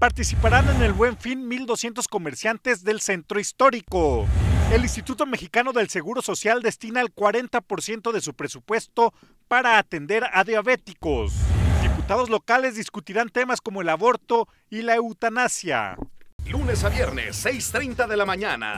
participarán en el Buen Fin 1.200 comerciantes del centro histórico. El Instituto Mexicano del Seguro Social destina el 40% de su presupuesto para atender a diabéticos. Diputados locales discutirán temas como el aborto y la eutanasia. Lunes a viernes, 6.30 de la mañana.